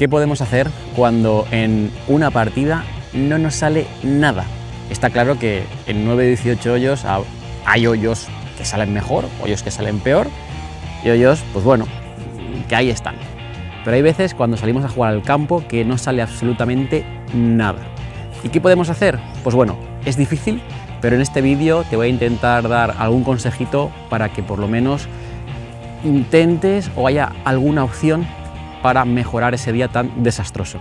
¿Qué podemos hacer cuando en una partida no nos sale nada? Está claro que en 9 18 hoyos hay hoyos que salen mejor, hoyos que salen peor, y hoyos, pues bueno, que ahí están. Pero hay veces cuando salimos a jugar al campo que no sale absolutamente nada. ¿Y qué podemos hacer? Pues bueno, es difícil, pero en este vídeo te voy a intentar dar algún consejito para que por lo menos intentes o haya alguna opción para mejorar ese día tan desastroso.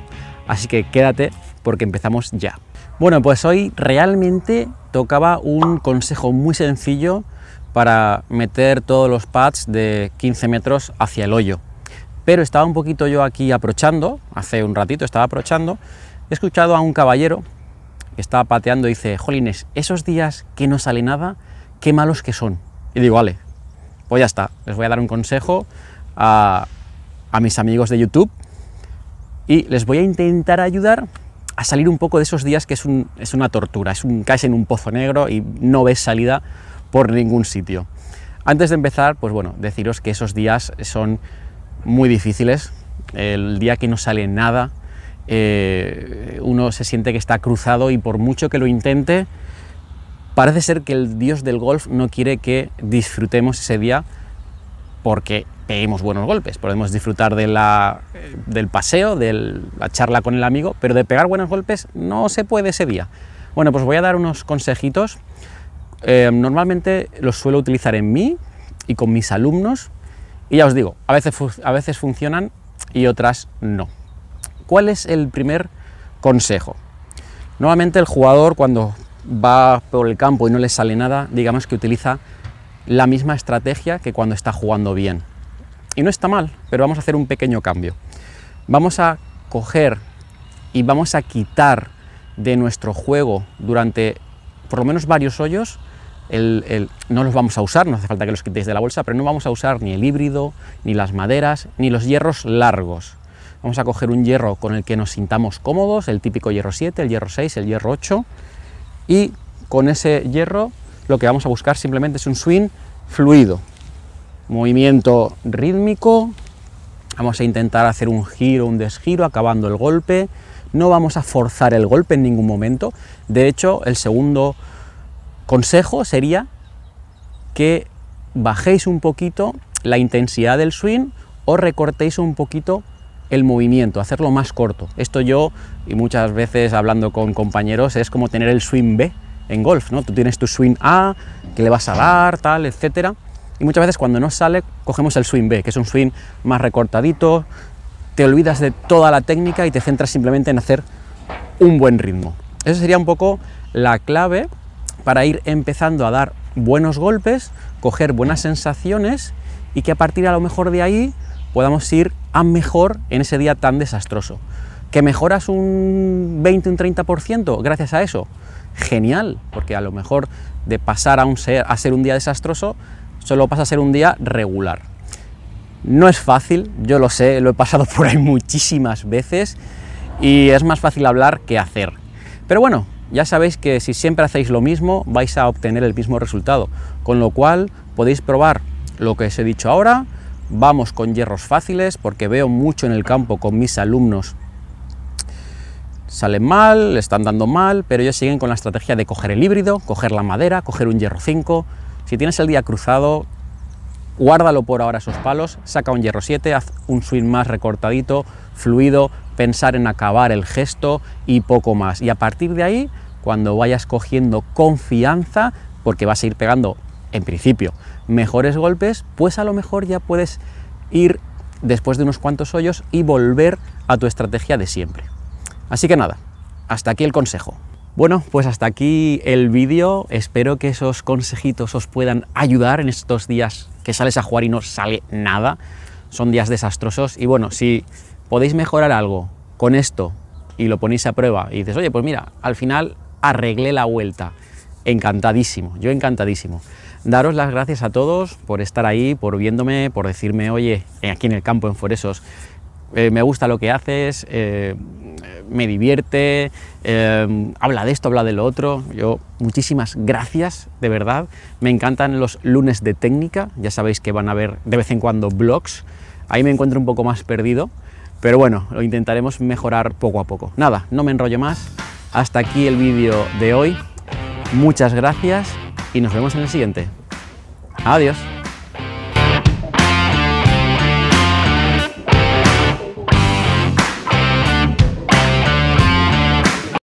Así que quédate porque empezamos ya. Bueno, pues hoy realmente tocaba un consejo muy sencillo para meter todos los pads de 15 metros hacia el hoyo. Pero estaba un poquito yo aquí aprochando, hace un ratito estaba aprochando, he escuchado a un caballero que estaba pateando y dice, jolines, esos días que no sale nada, qué malos que son. Y digo, vale, pues ya está, les voy a dar un consejo a a mis amigos de YouTube y les voy a intentar ayudar a salir un poco de esos días que es, una tortura, es un caes en un pozo negro y no ves salida por ningún sitio. Antes de empezar, pues bueno, deciros que esos días son muy difíciles. El día que no sale nada, eh, uno se siente que está cruzado y por mucho que lo intente, parece ser que el dios del golf no quiere que disfrutemos ese día porque peguemos buenos golpes. Podemos disfrutar del paseo, de la charla con el amigo, pero de pegar buenos golpes no se puede ese día. Bueno, pues voy a dar unos consejitos. Eh, normalmente los suelo utilizar en mí y con mis alumnos. Y ya os digo, a veces, a veces funcionan y otras no. ¿Cuál es el primer consejo? Normalmente el jugador cuando va por el campo y no le sale nada, digamos que utiliza la misma estrategia que cuando está jugando bien. Y no está mal, pero vamos a hacer un pequeño cambio. Vamos a coger y vamos a quitar de nuestro juego durante por lo menos varios hoyos no los vamos a usar, no hace falta que los quitéis de la bolsa, pero no vamos a usar ni el híbrido, ni las maderas, ni los hierros largos. Vamos a coger un hierro con el que nos sintamos cómodos, el típico hierro 7, el hierro 6, el hierro 8, y con ese hierro lo que vamos a buscar simplemente es un swing fluido, movimiento rítmico, vamos a intentar hacer un giro, un desgiro, acabando el golpe, no vamos a forzar el golpe en ningún momento, de hecho el segundo consejo sería que bajéis un poquito la intensidad del swing o recortéis un poquito el movimiento, hacerlo más corto. Esto yo, y muchas veces hablando con compañeros, es como tener el swing B en golf, ¿no? Tú tienes tu swing A, que le vas a dar, tal, etcétera, y muchas veces cuando no sale cogemos el swing B, que es un swing más recortadito, te olvidas de toda la técnica y te centras simplemente en hacer un buen ritmo. Esa sería un poco la clave para ir empezando a dar buenos golpes, coger buenas sensaciones y que a partir a lo mejor de ahí podamos ir a mejor en ese día tan desastroso. ¿Que mejoras un 20, un 30% gracias a eso? Genial, porque a lo mejor de pasar a, un ser, a ser un día desastroso solo pasa a ser un día regular. No es fácil, yo lo sé, lo he pasado por ahí muchísimas veces y es más fácil hablar que hacer. Pero bueno, ya sabéis que si siempre hacéis lo mismo vais a obtener el mismo resultado, con lo cual podéis probar lo que os he dicho ahora, vamos con hierros fáciles porque veo mucho en el campo con mis alumnos salen mal, le están dando mal, pero ellos siguen con la estrategia de coger el híbrido, coger la madera, coger un hierro 5, si tienes el día cruzado, guárdalo por ahora esos palos, saca un hierro 7, haz un swing más recortadito, fluido, pensar en acabar el gesto y poco más. Y a partir de ahí, cuando vayas cogiendo confianza, porque vas a ir pegando, en principio, mejores golpes, pues a lo mejor ya puedes ir después de unos cuantos hoyos y volver a tu estrategia de siempre. Así que nada, hasta aquí el consejo. Bueno, pues hasta aquí el vídeo. Espero que esos consejitos os puedan ayudar en estos días que sales a jugar y no sale nada. Son días desastrosos. Y bueno, si podéis mejorar algo con esto y lo ponéis a prueba y dices, oye, pues mira, al final arreglé la vuelta. Encantadísimo, yo encantadísimo. Daros las gracias a todos por estar ahí, por viéndome, por decirme, oye, aquí en el campo, en Foresos, eh, me gusta lo que haces, eh, me divierte, eh, habla de esto, habla de lo otro. Yo, muchísimas gracias, de verdad. Me encantan los lunes de técnica, ya sabéis que van a haber de vez en cuando blogs. Ahí me encuentro un poco más perdido, pero bueno, lo intentaremos mejorar poco a poco. Nada, no me enrollo más. Hasta aquí el vídeo de hoy. Muchas gracias y nos vemos en el siguiente. Adiós.